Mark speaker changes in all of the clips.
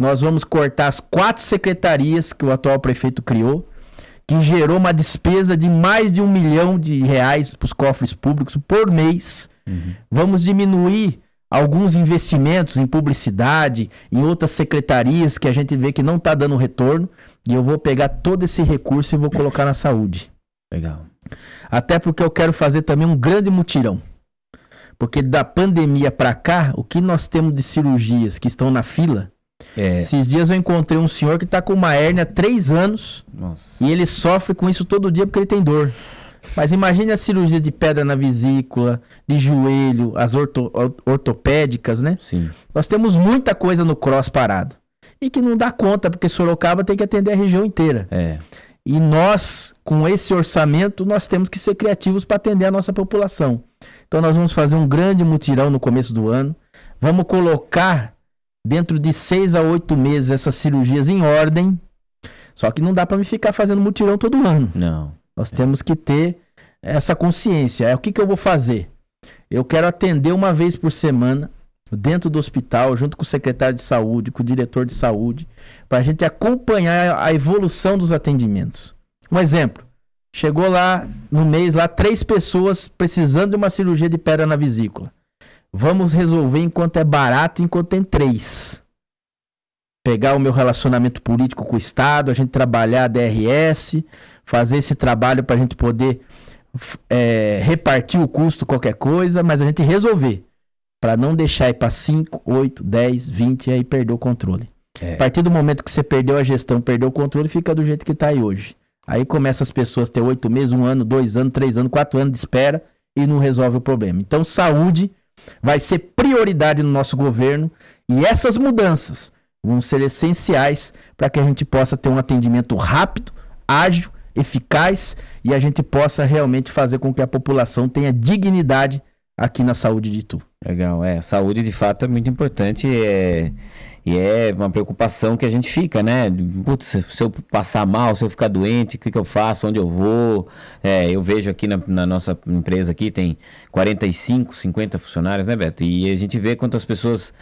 Speaker 1: Nós vamos cortar as quatro secretarias que o atual prefeito criou, que gerou uma despesa de mais de um milhão de reais para os cofres públicos por mês. Uhum. Vamos diminuir alguns investimentos em publicidade, em outras secretarias que a gente vê que não está dando retorno. E eu vou pegar todo esse recurso e vou colocar na saúde. Legal. Até porque eu quero fazer também um grande mutirão. Porque da pandemia para cá, o que nós temos de cirurgias que estão na fila, é. Esses dias eu encontrei um senhor que está com uma hérnia há três anos Nossa. e ele sofre com isso todo dia porque ele tem dor. Mas imagine a cirurgia de pedra na vesícula, de joelho, as orto, ortopédicas, né? Sim. Nós temos muita coisa no cross parado. E que não dá conta, porque Sorocaba tem que atender a região inteira. É. E nós, com esse orçamento, nós temos que ser criativos para atender a nossa população. Então nós vamos fazer um grande mutirão no começo do ano. Vamos colocar dentro de seis a oito meses essas cirurgias em ordem. Só que não dá para me ficar fazendo mutirão todo ano. Não. Nós é. temos que ter essa consciência. É o que, que eu vou fazer? Eu quero atender uma vez por semana dentro do hospital, junto com o secretário de saúde, com o diretor de saúde, para a gente acompanhar a evolução dos atendimentos. Um exemplo: chegou lá no mês lá três pessoas precisando de uma cirurgia de pedra na vesícula. Vamos resolver enquanto é barato, enquanto tem três. Pegar o meu relacionamento político com o Estado, a gente trabalhar a DRS, fazer esse trabalho para a gente poder é, repartir o custo, qualquer coisa, mas a gente resolver. Para não deixar ir para 5, 8, 10, 20 e aí perder o controle. É. A partir do momento que você perdeu a gestão, perdeu o controle, fica do jeito que está aí hoje. Aí começa as pessoas a ter oito meses, um ano, dois anos, três anos, quatro anos de espera e não resolve o problema. Então, saúde vai ser prioridade no nosso governo e essas mudanças vão ser essenciais para que a gente possa ter um atendimento rápido, ágil, eficaz e a gente possa realmente fazer com que a população tenha dignidade aqui na saúde de Tu. Legal, é. Saúde de fato é muito importante é, e é
Speaker 2: uma preocupação que a gente fica, né? Putz, se eu passar mal, se eu ficar doente, o que, que eu faço, onde eu vou? É, eu vejo aqui na, na, nossa empresa aqui tem 45, 50 funcionários, né, Beto? E a gente vê quantas pessoas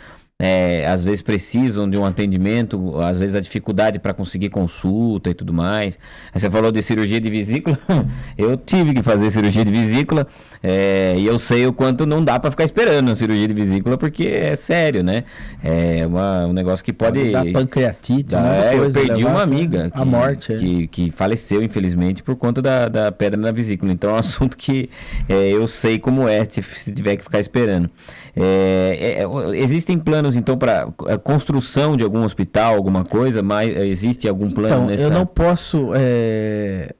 Speaker 2: é, às vezes precisam de um atendimento, às vezes a dificuldade para conseguir consulta e tudo mais. você falou de cirurgia de vesícula, eu tive que fazer cirurgia de vesícula é, e eu sei o quanto não dá para ficar esperando a cirurgia de vesícula porque é sério, né? É uma, um negócio que pode, pode dar pancreatite,
Speaker 1: dá, é, coisa, eu né? perdi uma amiga que, a morte é.
Speaker 2: que, que, faleceu infelizmente por conta da, da, pedra na vesícula. Então é um assunto que é, eu sei como é se tiver que ficar esperando. É, existem planos planos, então, para a construção de algum hospital, alguma coisa? Mas eh, existe algum plano então, nessa? Eu não
Speaker 1: posso. É...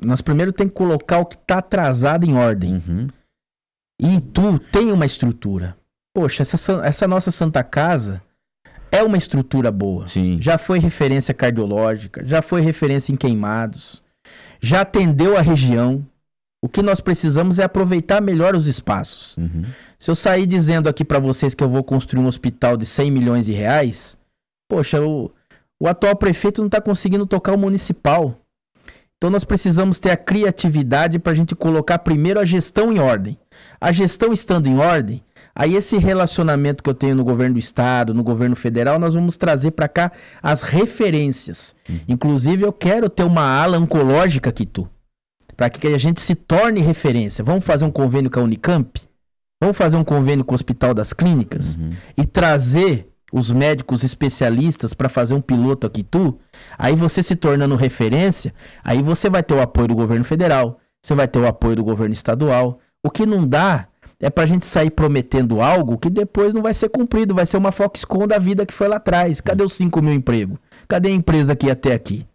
Speaker 1: Nós primeiro tem que colocar o que está atrasado em ordem. Uhum. E tu tem uma estrutura. Poxa, essa, essa nossa Santa Casa é uma estrutura boa. Sim. Já foi referência cardiológica, já foi referência em queimados, já atendeu a região. O que nós precisamos é aproveitar melhor os espaços. Uhum. Se eu sair dizendo aqui para vocês que eu vou construir um hospital de 100 milhões de reais, poxa, o, o atual prefeito não está conseguindo tocar o municipal. Então nós precisamos ter a criatividade para a gente colocar primeiro a gestão em ordem. A gestão estando em ordem, aí esse relacionamento que eu tenho no governo do estado, no governo federal, nós vamos trazer para cá as referências. Uhum. Inclusive eu quero ter uma ala oncológica aqui tu para que a gente se torne referência. Vamos fazer um convênio com a Unicamp? Vamos fazer um convênio com o Hospital das Clínicas? Uhum. E trazer os médicos especialistas para fazer um piloto aqui tu? Aí você se tornando referência, aí você vai ter o apoio do governo federal, você vai ter o apoio do governo estadual. O que não dá é para a gente sair prometendo algo que depois não vai ser cumprido, vai ser uma Foxconn da vida que foi lá atrás. Cadê os 5 mil empregos? Cadê a empresa que ia até aqui?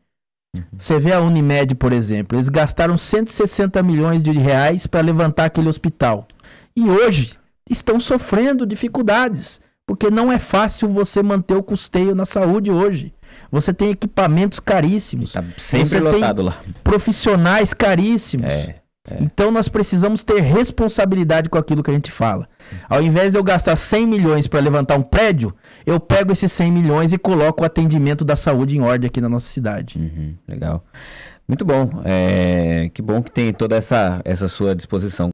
Speaker 1: Uhum. Você vê a Unimed, por exemplo, eles gastaram 160 milhões de reais para levantar aquele hospital. E hoje estão sofrendo dificuldades, porque não é fácil você manter o custeio na saúde hoje. Você tem equipamentos caríssimos. Tá sempre você lotado lá. Profissionais caríssimos. É. É. Então nós precisamos ter responsabilidade com aquilo que a gente fala. Ao invés de eu gastar 100 milhões para levantar um prédio, eu pego esses 100 milhões e coloco o atendimento da saúde em ordem aqui na nossa cidade. Uhum, legal.
Speaker 2: Muito bom. É, que bom que tem toda essa, essa sua disposição.